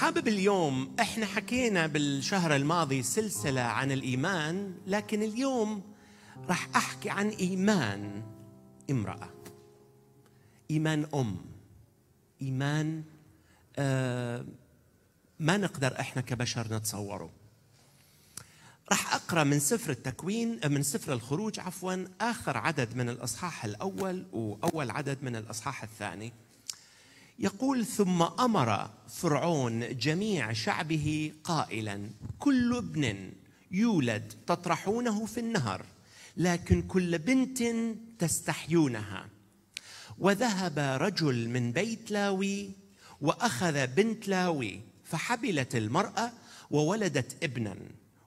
حابب اليوم احنا حكينا بالشهر الماضي سلسله عن الايمان لكن اليوم راح احكي عن ايمان امراه ايمان ام ايمان آه ما نقدر احنا كبشر نتصوره راح اقرا من سفر التكوين آه، من سفر الخروج عفوا اخر عدد من الاصحاح الاول واول عدد من الاصحاح الثاني يقول ثم امر فرعون جميع شعبه قائلا كل ابن يولد تطرحونه في النهر لكن كل بنت تستحيونها وذهب رجل من بيت لاوي واخذ بنت لاوي فحبلت المراه وولدت ابنا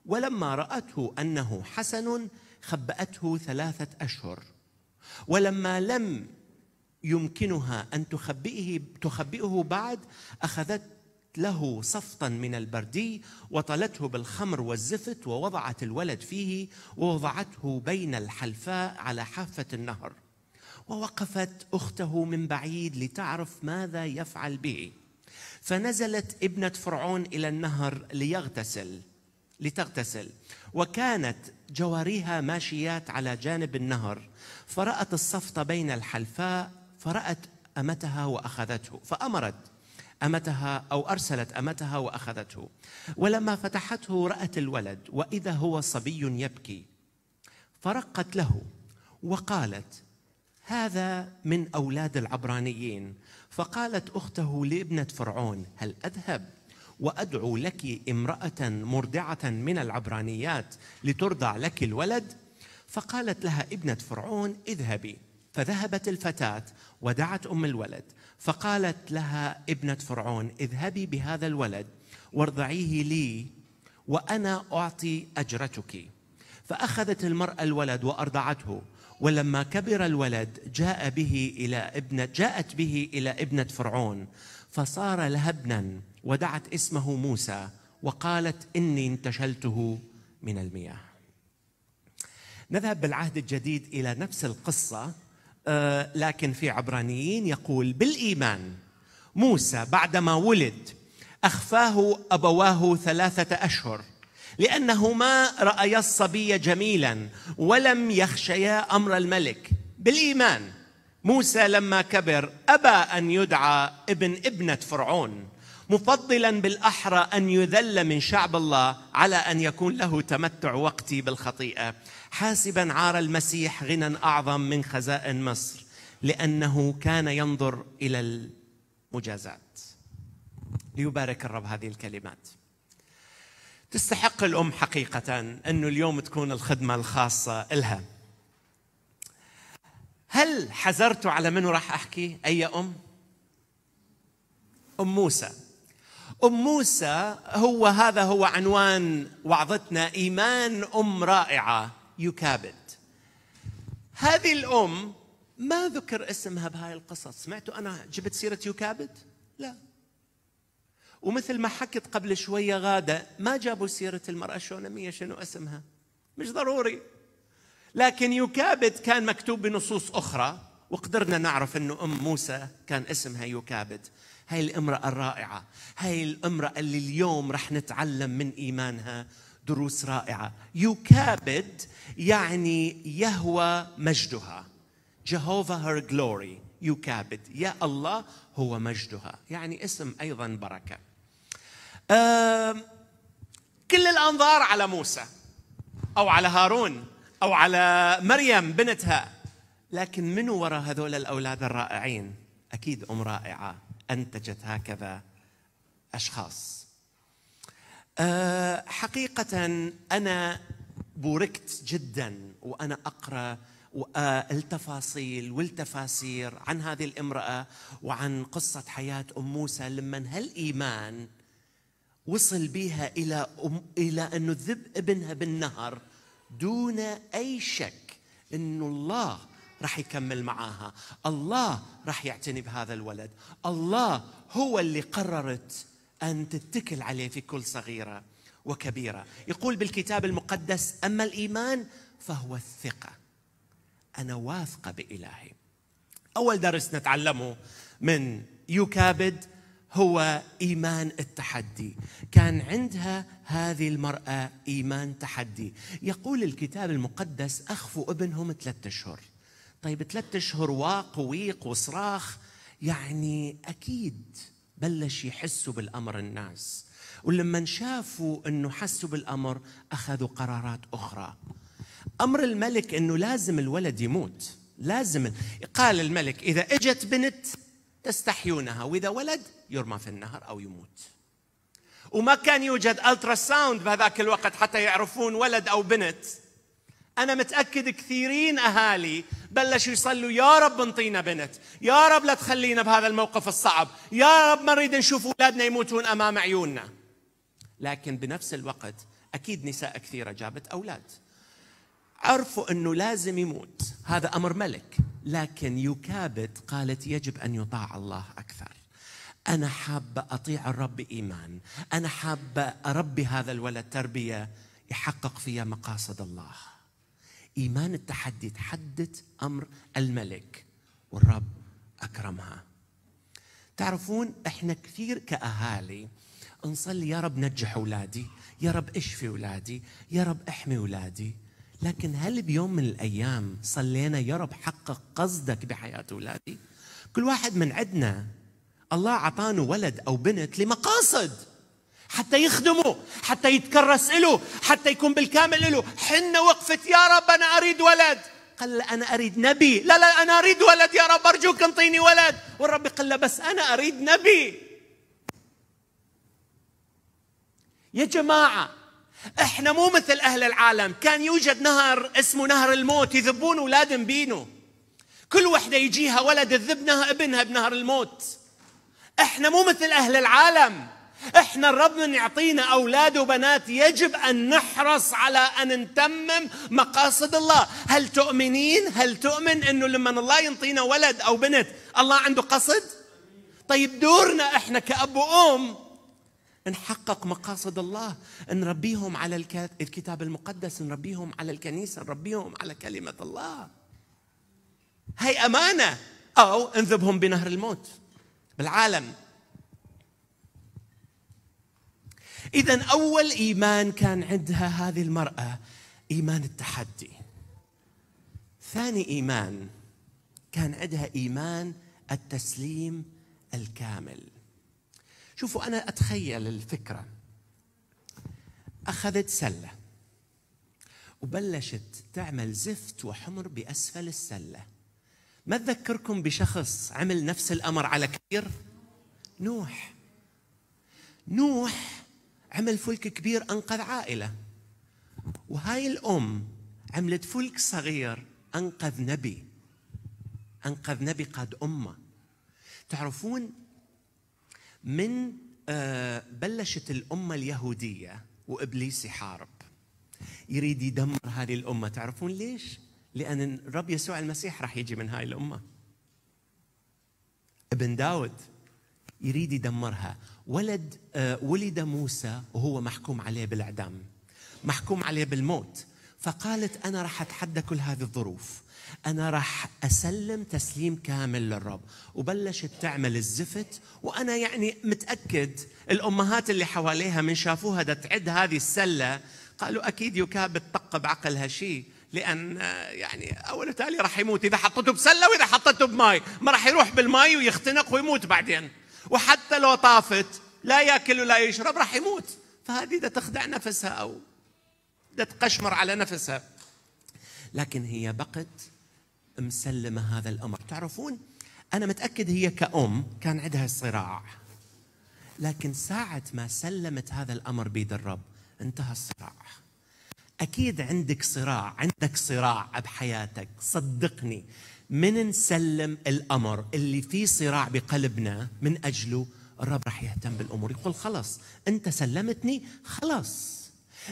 ولما راته انه حسن خباته ثلاثه اشهر ولما لم يمكنها أن تخبئه, تخبئه بعد أخذت له صفطا من البردي وطلته بالخمر والزفت ووضعت الولد فيه ووضعته بين الحلفاء على حافة النهر ووقفت أخته من بعيد لتعرف ماذا يفعل به فنزلت ابنة فرعون إلى النهر ليغتسل لتغتسل وكانت جواريها ماشيات على جانب النهر فرأت الصفط بين الحلفاء فرأت أمتها وأخذته فأمرت أمتها أو أرسلت أمتها وأخذته ولما فتحته رأت الولد وإذا هو صبي يبكي فرقت له وقالت هذا من أولاد العبرانيين فقالت أخته لابنة فرعون هل أذهب وأدعو لك امرأة مرضعة من العبرانيات لترضع لك الولد فقالت لها ابنة فرعون اذهبي فذهبت الفتاة ودعت أم الولد فقالت لها ابنة فرعون اذهبي بهذا الولد وارضعيه لي وأنا أعطي أجرتك فأخذت المرأة الولد وأرضعته ولما كبر الولد جاء به إلى ابنة جاءت به إلى ابنة فرعون فصار لها ابنا ودعت اسمه موسى وقالت إني انتشلته من المياه نذهب بالعهد الجديد إلى نفس القصة آه، لكن في عبرانيين يقول بالإيمان موسى بعدما ولد أخفاه أبواه ثلاثة أشهر لأنهما رأيا الصبي جميلا ولم يخشيا أمر الملك بالإيمان موسى لما كبر أبى أن يدعى ابن ابنة فرعون مفضلا بالاحرى ان يذل من شعب الله على ان يكون له تمتع وقتي بالخطيئه حاسبا عار المسيح غنى اعظم من خزائن مصر لانه كان ينظر الى المجازات ليبارك الرب هذه الكلمات تستحق الام حقيقه انه اليوم تكون الخدمه الخاصه لها هل حزرت على من راح احكي اي ام ام موسى أم موسى هو هذا هو عنوان وعظتنا إيمان أم رائعة يكابد هذه الأم ما ذكر اسمها بهاي القصص سمعتوا أنا جبت سيرة يكابد؟ لا ومثل ما حكت قبل شوية غادة ما جابوا سيرة المرأة الشونمية شنو اسمها مش ضروري لكن يكابد كان مكتوب بنصوص أخرى وقدرنا نعرف أنه أم موسى كان اسمها يكابد هاي الامرأة الرائعة هاي الامرأة اللي اليوم رح نتعلم من إيمانها دروس رائعة يكابد يعني يهوى مجدها جهوفا هير جلوري يكابد يا الله هو مجدها يعني اسم أيضا بركة كل الأنظار على موسى أو على هارون أو على مريم بنتها لكن من وراء هذول الأولاد الرائعين أكيد أم رائعة انتجت هكذا اشخاص أه، حقيقه انا بوركت جدا وانا اقرا التفاصيل والتفاسير عن هذه الامراه وعن قصه حياه ام موسى لمن هالايمان وصل بها الى أم الى انه ذب ابنها بالنهر دون اي شك انه الله راح يكمل معاها الله راح يعتني بهذا الولد الله هو اللي قررت أن تتكل عليه في كل صغيرة وكبيرة يقول بالكتاب المقدس أما الإيمان فهو الثقة أنا واثقة بإلهي أول درس نتعلمه من يكابد هو ايمان التحدي كان عندها هذه المراه ايمان تحدي يقول الكتاب المقدس اخفوا ابنهم ثلاثة اشهر طيب ثلاثة أشهر واق وويق وصراخ يعني أكيد بلش يحسوا بالأمر الناس ولما شافوا أنه حسوا بالأمر أخذوا قرارات أخرى أمر الملك أنه لازم الولد يموت لازم قال الملك إذا إجت بنت تستحيونها وإذا ولد يرمى في النهر أو يموت وما كان يوجد الترا ساوند بهذاك الوقت حتى يعرفون ولد او بنت انا متاكد كثيرين اهالي بلشوا يصلوا يا رب انطينا بنت يا رب لا تخلينا بهذا الموقف الصعب يا رب ما نريد نشوف اولادنا يموتون امام عيوننا لكن بنفس الوقت اكيد نساء كثيره جابت اولاد عرفوا انه لازم يموت هذا امر ملك لكن يكابد قالت يجب ان يطاع الله اكثر انا حابه اطيع الرب ايمان انا حابه اربي هذا الولد تربيه يحقق فيها مقاصد الله إيمان التحدي تحدت أمر الملك والرب أكرمها تعرفون إحنا كثير كأهالي نصلي يا رب نجح أولادي يا رب اشفي أولادي يا رب احمي أولادي لكن هل بيوم من الأيام صلينا يا رب حقق قصدك بحياة أولادي كل واحد من عندنا الله عطانه ولد أو بنت لمقاصد حتى يخدمه حتى يتكرس له حتى يكون بالكامل له حنا وقفت يا رب أنا أريد ولد قال لا أنا أريد نبي لا لا أنا أريد ولد يا رب أرجوك انطيني ولد والرب قال له بس أنا أريد نبي يا جماعة احنا مو مثل أهل العالم كان يوجد نهر اسمه نهر الموت يذبون أولاد بينه كل وحدة يجيها ولد تذبنها ابنها بنهر الموت احنا مو مثل أهل العالم احنا الرب من يعطينا اولاد وبنات يجب ان نحرص على ان نتمم مقاصد الله هل تؤمنين هل تؤمن انه لما الله ينطينا ولد او بنت الله عنده قصد طيب دورنا احنا كاب وام نحقق مقاصد الله نربيهم على الكتاب المقدس نربيهم على الكنيسه نربيهم على كلمه الله هي امانه او انذبهم بنهر الموت بالعالم إذا أول إيمان كان عندها هذه المرأة إيمان التحدي ثاني إيمان كان عندها إيمان التسليم الكامل شوفوا أنا أتخيل الفكرة أخذت سلة وبلشت تعمل زفت وحمر بأسفل السلة ما تذكركم بشخص عمل نفس الأمر على كثير نوح نوح عمل فلك كبير أنقذ عائلة وهاي الأم عملت فلك صغير أنقذ نبي أنقذ نبي قاد أمه تعرفون من آه، بلشت الأمة اليهودية وإبليس يحارب يريد يدمر هذه الأمة تعرفون ليش؟ لأن الرب يسوع المسيح راح يجي من هاي الأمة ابن داود يريد يدمرها ولد آه، ولد موسى وهو محكوم عليه بالاعدام محكوم عليه بالموت فقالت انا راح اتحدى كل هذه الظروف انا راح اسلم تسليم كامل للرب وبلشت تعمل الزفت وانا يعني متاكد الامهات اللي حواليها من شافوها دا تعد هذه السله قالوا اكيد يكاب الطق بعقلها شيء لان آه، يعني اول وتالي راح يموت اذا حطته بسله واذا حطته بماي ما راح يروح بالماي ويختنق ويموت بعدين وحتى لو طافت لا ياكل ولا يشرب راح يموت فهذه دا تخدع نفسها او دا تقشمر على نفسها لكن هي بقت مسلمه هذا الامر تعرفون انا متاكد هي كأم كان عندها صراع لكن ساعة ما سلمت هذا الأمر بيد الرب انتهى الصراع أكيد عندك صراع عندك صراع بحياتك صدقني من نسلم الأمر اللي في صراع بقلبنا من أجله الرب راح يهتم بالأمور يقول خلص أنت سلمتني خلص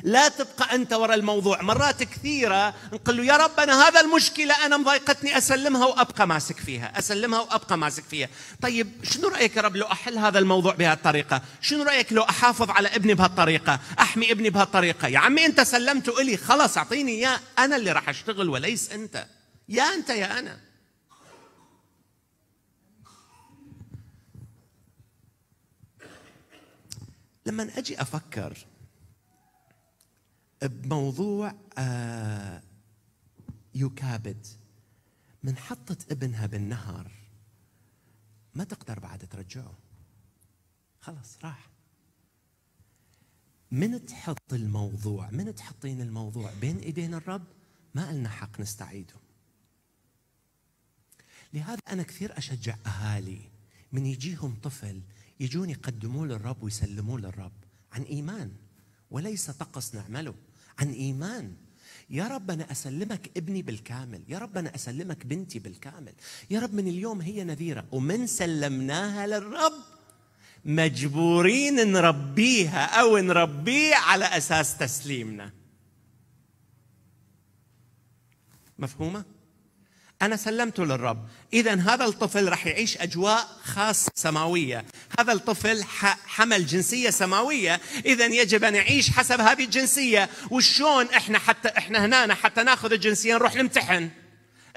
لا تبقى أنت وراء الموضوع مرات كثيرة نقول له يا رب أنا هذا المشكلة أنا مضايقتني أسلمها وأبقى ماسك فيها أسلمها وأبقى ماسك فيها طيب شنو رأيك يا رب لو أحل هذا الموضوع بهالطريقة شنو رأيك لو أحافظ على ابني بهالطريقة أحمي ابني بهالطريقة يا عمي أنت سلمته إلي خلاص أعطيني إياه أنا اللي راح أشتغل وليس أنت يا انت يا انا لما اجي افكر بموضوع آه، يكابد من حطت ابنها بالنهر ما تقدر بعد ترجعه خلص راح من تحط الموضوع من تحطين الموضوع بين ايدين الرب ما لنا حق نستعيده لهذا أنا كثير أشجع أهالي من يجيهم طفل يجون يقدموه للرب ويسلموه للرب عن إيمان وليس طقس نعمله عن إيمان يا رب أنا أسلمك ابني بالكامل يا رب أنا أسلمك بنتي بالكامل يا رب من اليوم هي نذيرة ومن سلمناها للرب مجبورين نربيها أو نربيه على أساس تسليمنا مفهومة؟ أنا سلمته للرب إذا هذا الطفل رح يعيش أجواء خاصة سماوية هذا الطفل حمل جنسية سماوية إذا يجب أن يعيش حسب هذه الجنسية وشون إحنا حتى إحنا هنا حتى ناخذ الجنسية نروح نمتحن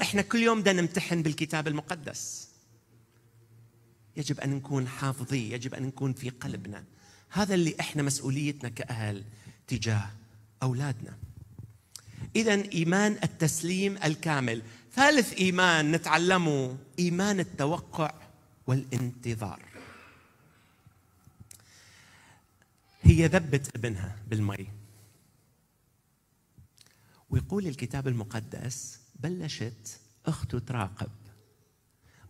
إحنا كل يوم بدنا نمتحن بالكتاب المقدس يجب أن نكون حافظي يجب أن نكون في قلبنا هذا اللي إحنا مسؤوليتنا كأهل تجاه أولادنا إذا إيمان التسليم الكامل ثالث ايمان نتعلمه ايمان التوقع والانتظار هي ذبت ابنها بالمي ويقول الكتاب المقدس بلشت اخته تراقب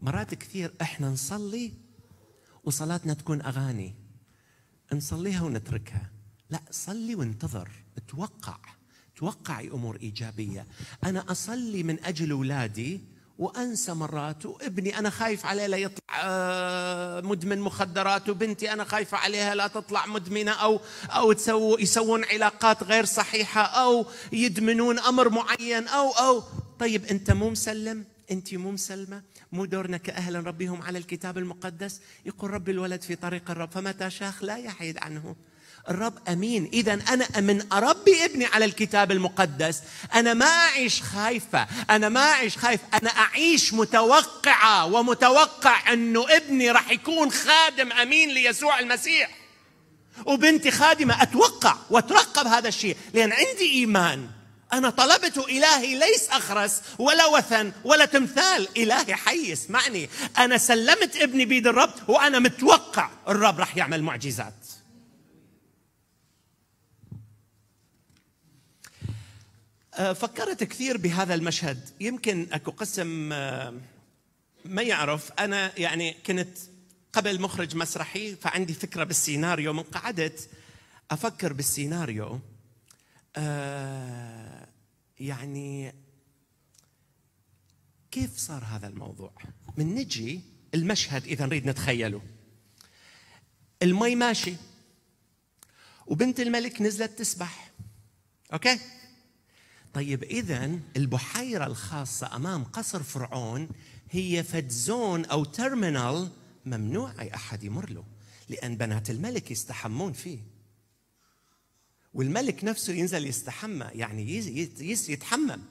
مرات كثير احنا نصلي وصلاتنا تكون اغاني نصليها ونتركها لا صلي وانتظر اتوقع توقعي امور ايجابيه انا اصلي من اجل اولادي وانسى مرات وابني انا خايف عليه لا يطلع آه، مدمن مخدرات وبنتي انا خايفه عليها لا تطلع مدمنه او او تسو يسوون علاقات غير صحيحه او يدمنون امر معين او او طيب انت مو مسلم انت مو مسلمه مو دورنا كاهل نربيهم على الكتاب المقدس يقول رب الولد في طريق الرب فمتى شاخ لا يحيد عنه الرب امين اذا انا من اربي ابني على الكتاب المقدس انا ما اعيش خايفه انا ما اعيش خايف انا اعيش متوقعه ومتوقع انه ابني راح يكون خادم امين ليسوع المسيح وبنتي خادمه اتوقع واترقب هذا الشيء لان عندي ايمان انا طلبت الهي ليس اخرس ولا وثن ولا تمثال الهي حي اسمعني انا سلمت ابني بيد الرب وانا متوقع الرب راح يعمل معجزات آه، فكرت كثير بهذا المشهد يمكن اكو قسم آه، ما يعرف انا يعني كنت قبل مخرج مسرحي فعندي فكره بالسيناريو من قعدت افكر بالسيناريو آه، يعني كيف صار هذا الموضوع؟ من نجي المشهد اذا نريد نتخيله المي ماشي وبنت الملك نزلت تسبح اوكي؟ طيب إذا البحيرة الخاصة أمام قصر فرعون هي زون أو ترمينال ممنوع أي أحد يمر له لأن بنات الملك يستحمون فيه والملك نفسه ينزل يستحمى يعني يتحمم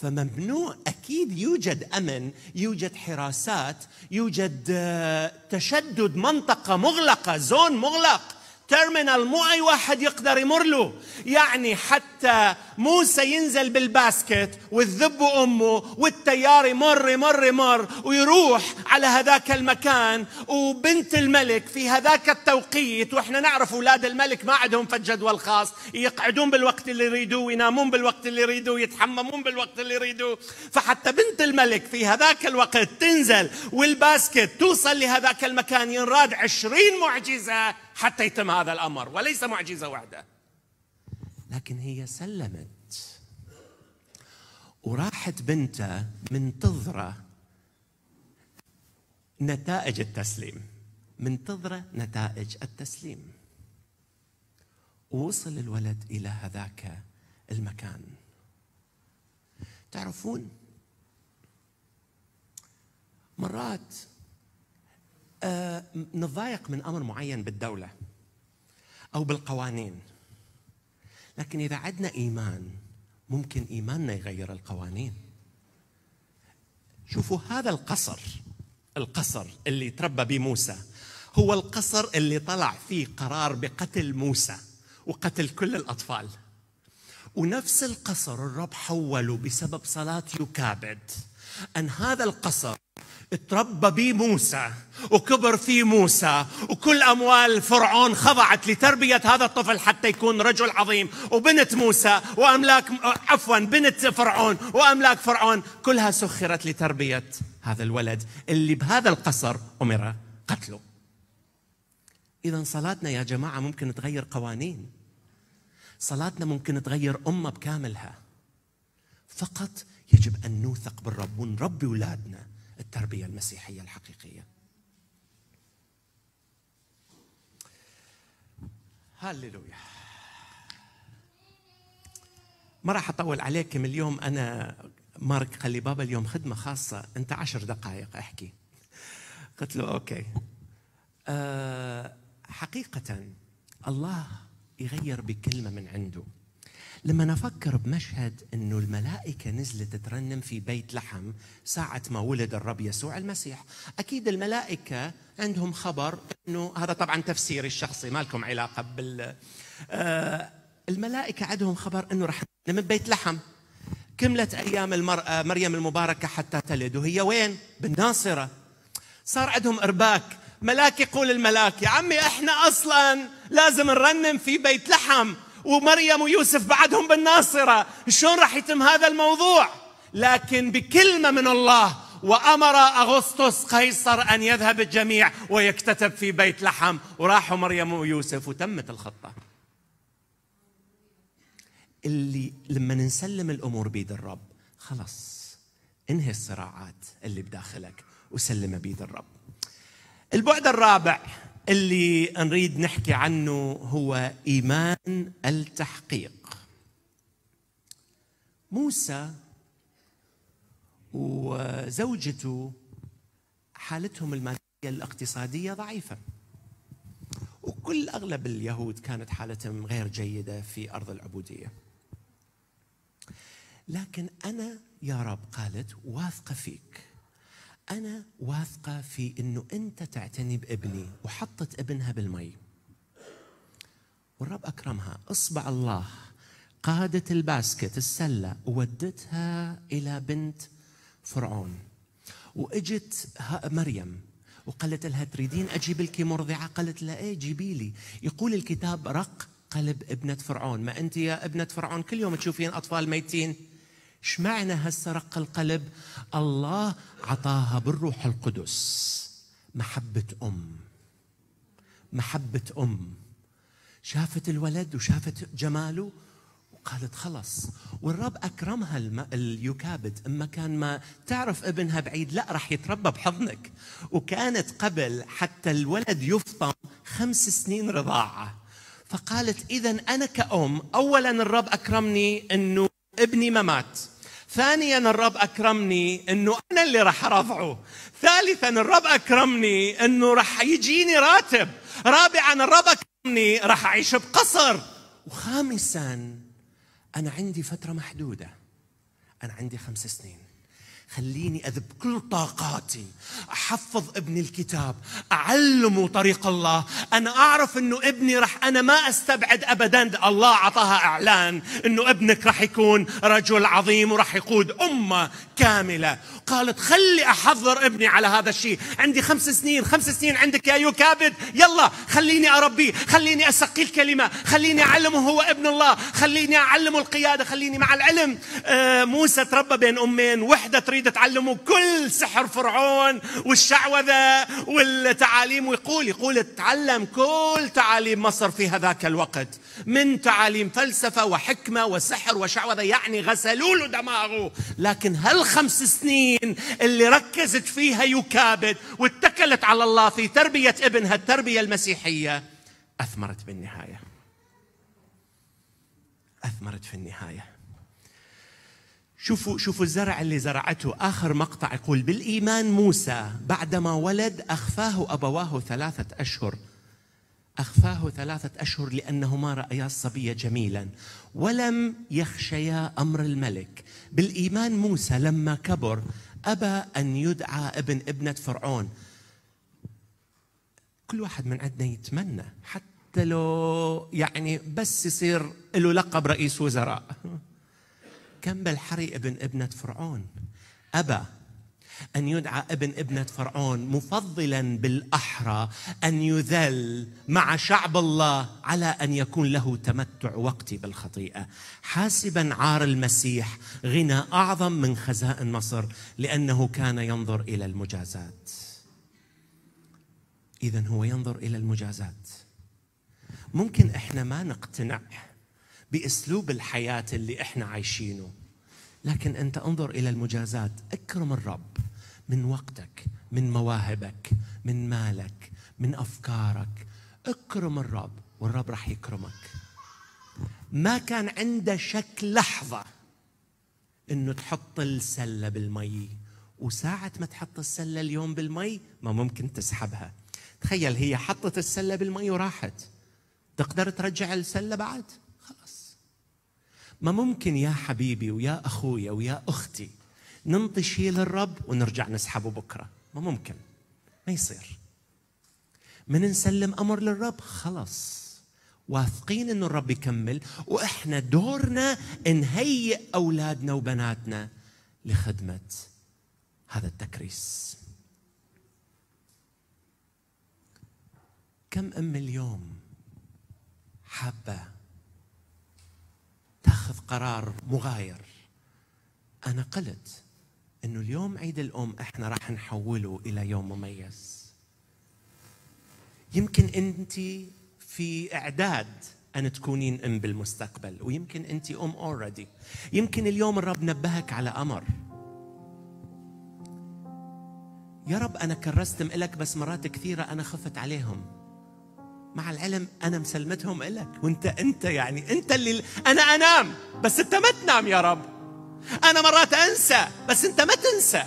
فممنوع اكيد يوجد امن يوجد حراسات يوجد آه، تشدد منطقه مغلقه زون مغلق تيرمينال مو اي واحد يقدر يمر له يعني حتى موسى ينزل بالباسكت والذب امه والتيار يمر يمر يمر ويروح على هذاك المكان وبنت الملك في هذاك التوقيت واحنا نعرف اولاد الملك ما عندهم في الجدول الخاص يقعدون بالوقت اللي يريدوه وينامون بالوقت اللي يريدوه يتحممون بالوقت اللي يريدوه فحتى بنت الملك في هذاك الوقت تنزل والباسكت توصل لهذاك المكان ينراد عشرين معجزه حتى يتم هذا الامر وليس معجزه وحده لكن هي سلمت وراحت بنتها منتظره نتائج التسليم منتظره نتائج التسليم ووصل الولد الى هذاك المكان تعرفون مرات آه، نتضايق من امر معين بالدوله او بالقوانين لكن اذا عندنا ايمان ممكن ايماننا يغير القوانين شوفوا هذا القصر القصر اللي تربى به موسى هو القصر اللي طلع فيه قرار بقتل موسى وقتل كل الاطفال ونفس القصر الرب حوله بسبب صلاه يكابد أن هذا القصر اتربى به موسى وكبر فيه موسى وكل أموال فرعون خضعت لتربية هذا الطفل حتى يكون رجل عظيم وبنت موسى وأملاك عفوا بنت فرعون وأملاك فرعون كلها سخرت لتربية هذا الولد اللي بهذا القصر أمر قتله إذا صلاتنا يا جماعة ممكن تغير قوانين صلاتنا ممكن تغير أمة بكاملها فقط يجب أن نوثق بالرب ونربي أولادنا التربية المسيحية الحقيقية هللويا ما راح أطول عليكم اليوم أنا مارك قال لي بابا اليوم خدمة خاصة أنت عشر دقائق أحكي قلت له أوكي أه حقيقة الله يغير بكلمة من عنده لما نفكر بمشهد انه الملائكه نزلت ترنم في بيت لحم ساعه ما ولد الرب يسوع المسيح اكيد الملائكه عندهم خبر انه هذا طبعا تفسيري الشخصي ما لكم علاقه بال آه الملائكه عندهم خبر انه راح من بيت لحم كملت ايام المراه مريم المباركه حتى تلد وهي وين بالناصره صار عندهم ارباك ملاك يقول الملاك يا عمي احنا اصلا لازم نرنم في بيت لحم ومريم ويوسف بعدهم بالناصرة شلون راح يتم هذا الموضوع لكن بكلمة من الله وأمر أغسطس قيصر أن يذهب الجميع ويكتتب في بيت لحم وراحوا مريم ويوسف وتمت الخطة اللي لما نسلم الأمور بيد الرب خلص انهي الصراعات اللي بداخلك وسلمها بيد الرب البعد الرابع اللي نريد نحكي عنه هو ايمان التحقيق موسى وزوجته حالتهم الماديه الاقتصاديه ضعيفه وكل اغلب اليهود كانت حالتهم غير جيده في ارض العبوديه لكن انا يا رب قالت واثقه فيك أنا واثقة في أنه أنت تعتني بابني وحطت ابنها بالمي والرب أكرمها إصبع الله قادت الباسكت السلة وودتها إلى بنت فرعون وإجت مريم وقالت لها تريدين أجيب لك مرضعة قالت لها إيه جيبي لي يقول الكتاب رق قلب ابنة فرعون ما أنت يا ابنة فرعون كل يوم تشوفين أطفال ميتين ايش هسه رق القلب الله عطاها بالروح القدس محبة أم محبة أم شافت الولد وشافت جماله وقالت خلص والرب أكرمها اليكابد أما كان ما تعرف ابنها بعيد لا راح يتربى بحضنك وكانت قبل حتى الولد يفطم خمس سنين رضاعة فقالت إذا أنا كأم أولا الرب أكرمني أنه ابني ما مات ثانيا الرب اكرمني انه انا اللي راح ارفعه ثالثا الرب اكرمني انه راح يجيني راتب رابعا الرب اكرمني راح اعيش بقصر وخامسا انا عندي فتره محدوده انا عندي خمس سنين خليني أذب كل طاقاتي أحفظ ابني الكتاب أعلمه طريق الله أنا أعرف أنه ابني رح أنا ما أستبعد أبدا الله أعطاها إعلان أنه ابنك رح يكون رجل عظيم ورح يقود أمة كاملة قالت خلي أحضر ابني على هذا الشيء عندي خمس سنين خمس سنين عندك يا يكابد يلا خليني أربيه خليني أسقي الكلمة خليني أعلمه هو ابن الله خليني أعلمه القيادة خليني مع العلم آه، موسى تربى بين أمين وحدة تريد اريد تعلمه كل سحر فرعون والشعوذه والتعاليم ويقول يقول تعلم كل تعاليم مصر في هذاك الوقت من تعاليم فلسفه وحكمه وسحر وشعوذه يعني غسلوا له دماغه لكن هالخمس سنين اللي ركزت فيها يكابد واتكلت على الله في تربيه ابنها التربيه المسيحيه اثمرت بالنهايه اثمرت في النهايه شوفوا شوفوا الزرع اللي زرعته اخر مقطع يقول بالايمان موسى بعدما ولد اخفاه ابواه ثلاثه اشهر اخفاه ثلاثه اشهر لانهما رايا الصبي جميلا ولم يخشيا امر الملك بالايمان موسى لما كبر ابى ان يدعى ابن ابنه فرعون كل واحد من عندنا يتمنى حتى لو يعني بس يصير له لقب رئيس وزراء كم حري ابن ابنة فرعون أبى أن يدعى ابن ابنة فرعون مفضلا بالأحرى أن يذل مع شعب الله على أن يكون له تمتع وقتي بالخطيئة حاسبا عار المسيح غنى أعظم من خزائن مصر لأنه كان ينظر إلى المجازات إذا هو ينظر إلى المجازات ممكن إحنا ما نقتنع باسلوب الحياه اللي احنا عايشينه لكن انت انظر الى المجازات اكرم الرب من وقتك من مواهبك من مالك من افكارك اكرم الرب والرب راح يكرمك ما كان عنده شك لحظه انه تحط السله بالمي وساعه ما تحط السله اليوم بالمي ما ممكن تسحبها تخيل هي حطت السله بالمي وراحت تقدر ترجع السله بعد ما ممكن يا حبيبي ويا أخويا ويا أختي ننطي شيء للرب ونرجع نسحبه بكرة ما ممكن ما يصير من نسلم أمر للرب خلص واثقين أنه الرب يكمل وإحنا دورنا نهيئ أولادنا وبناتنا لخدمة هذا التكريس كم أم اليوم حابة اتخذ قرار مغاير انا قلت انه اليوم عيد الام احنا راح نحوله الى يوم مميز يمكن انت في اعداد ان تكونين ام بالمستقبل ويمكن انت ام اوريدي يمكن اليوم الرب نبهك على امر يا رب انا كرستم الك بس مرات كثيره انا خفت عليهم مع العلم انا مسلمتهم لك وانت انت يعني انت اللي انا انام بس انت ما تنام يا رب انا مرات انسى بس انت ما تنسى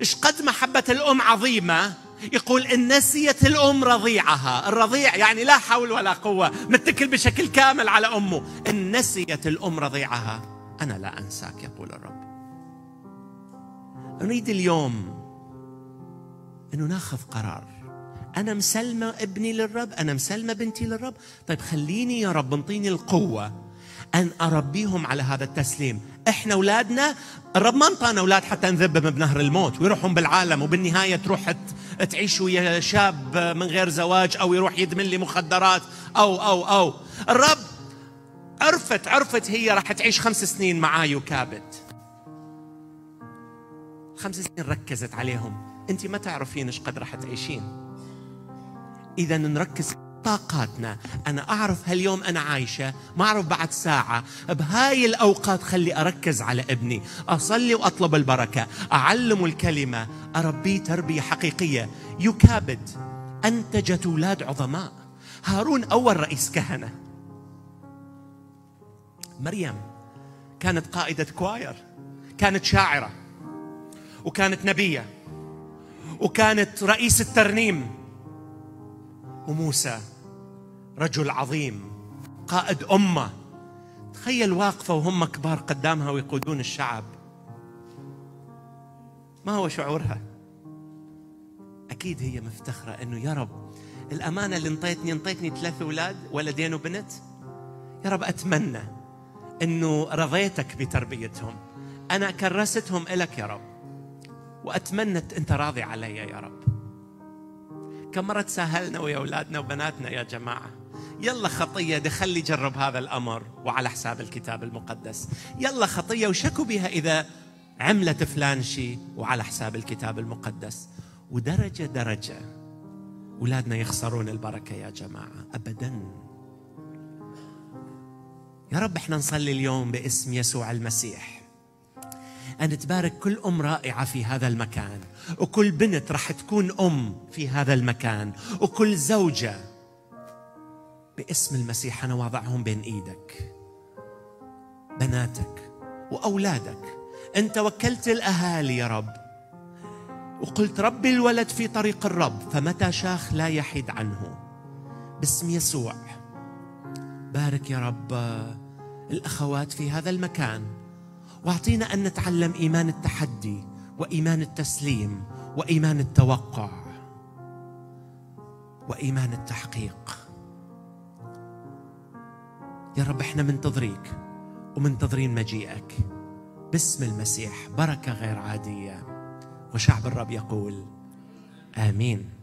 ايش قد محبه الام عظيمه يقول إن نسيت الأم رضيعها الرضيع يعني لا حول ولا قوة متكل بشكل كامل على أمه إن نسيت الأم رضيعها أنا لا أنساك يقول الرب أريد اليوم أنه ناخذ قرار أنا مسلمة ابني للرب أنا مسلمة بنتي للرب طيب خليني يا رب انطيني القوة أن أربيهم على هذا التسليم إحنا أولادنا الرب ما انطانا أولاد حتى نذبهم بنهر الموت ويروحون بالعالم وبالنهاية تروح تعيش ويا شاب من غير زواج أو يروح يدمن لي مخدرات أو أو أو الرب عرفت عرفت هي راح تعيش خمس سنين معاي وكابت خمس سنين ركزت عليهم انت ما تعرفين ايش قد راح تعيشين إذا نركز طاقاتنا أنا أعرف هاليوم أنا عايشة ما أعرف بعد ساعة بهاي الأوقات خلي أركز على ابني أصلي وأطلب البركة أعلم الكلمة أربيه تربية حقيقية يكابد أنتجت أولاد عظماء هارون أول رئيس كهنة مريم كانت قائدة كواير كانت شاعرة وكانت نبية وكانت رئيس الترنيم وموسى رجل عظيم قائد أمة تخيل واقفة وهم كبار قدامها ويقودون الشعب ما هو شعورها أكيد هي مفتخرة أنه يا رب الأمانة اللي انطيتني انطيتني ثلاثة أولاد ولدين وبنت يا رب أتمنى أنه رضيتك بتربيتهم أنا كرستهم إلك يا رب وأتمنى أنت راضي علي يا رب كم مرة تساهلنا ويا أولادنا وبناتنا يا جماعة يلا خطية دخلي جرب هذا الأمر وعلى حساب الكتاب المقدس يلا خطية وشكوا بها إذا عملت فلان شيء وعلى حساب الكتاب المقدس ودرجة درجة أولادنا يخسرون البركة يا جماعة أبدا يا رب احنا نصلي اليوم باسم يسوع المسيح أن تبارك كل أم رائعة في هذا المكان وكل بنت راح تكون أم في هذا المكان وكل زوجة باسم المسيح أنا واضعهم بين إيدك بناتك وأولادك أنت وكلت الأهالي يا رب وقلت ربي الولد في طريق الرب فمتى شاخ لا يحيد عنه باسم يسوع بارك يا رب الأخوات في هذا المكان واعطينا ان نتعلم ايمان التحدي وايمان التسليم وايمان التوقع وايمان التحقيق يا رب احنا منتظريك ومنتظرين مجيئك باسم المسيح بركه غير عاديه وشعب الرب يقول امين